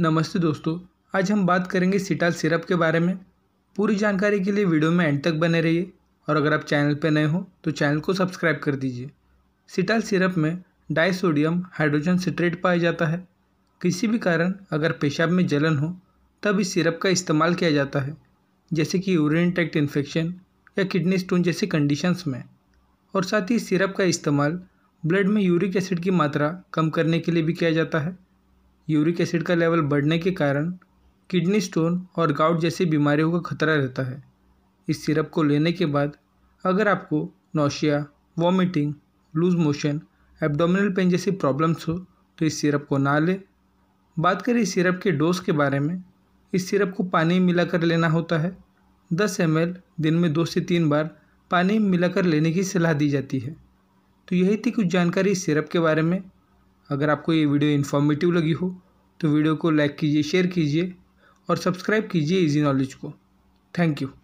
नमस्ते दोस्तों आज हम बात करेंगे सिटाल सिरप के बारे में पूरी जानकारी के लिए वीडियो में एंड तक बने रहिए और अगर आप चैनल पर नए हो तो चैनल को सब्सक्राइब कर दीजिए सिटाल सिरप में डाइसोडियम हाइड्रोजन सिट्रेट पाया जाता है किसी भी कारण अगर पेशाब में जलन हो तब इस सिरप का इस्तेमाल किया जाता है जैसे कि यूरिन ट्रैक्ट इन्फेक्शन या किडनी स्टोन जैसे कंडीशंस में और साथ ही सिरप का इस्तेमाल ब्लड में यूरिक एसिड की मात्रा कम करने के लिए भी किया जाता है यूरिक एसिड का लेवल बढ़ने के कारण किडनी स्टोन और गाउट जैसी बीमारियों का खतरा रहता है इस सिरप को लेने के बाद अगर आपको nausea vomiting loose motion abdominal pain जैसी प्रॉब्लम्स हो तो इस सिरप को ना लें बात करें इस सिरप के डोज के बारे में इस सिरप को पानी मिलाकर लेना होता है दस एम दिन में दो से तीन बार पानी मिलाकर लेने की सलाह दी जाती है तो यही थी कुछ जानकारी इस सिरप के बारे में अगर आपको ये वीडियो इन्फॉर्मेटिव लगी हो तो वीडियो को लाइक कीजिए शेयर कीजिए और सब्सक्राइब कीजिए इजी नॉलेज को थैंक यू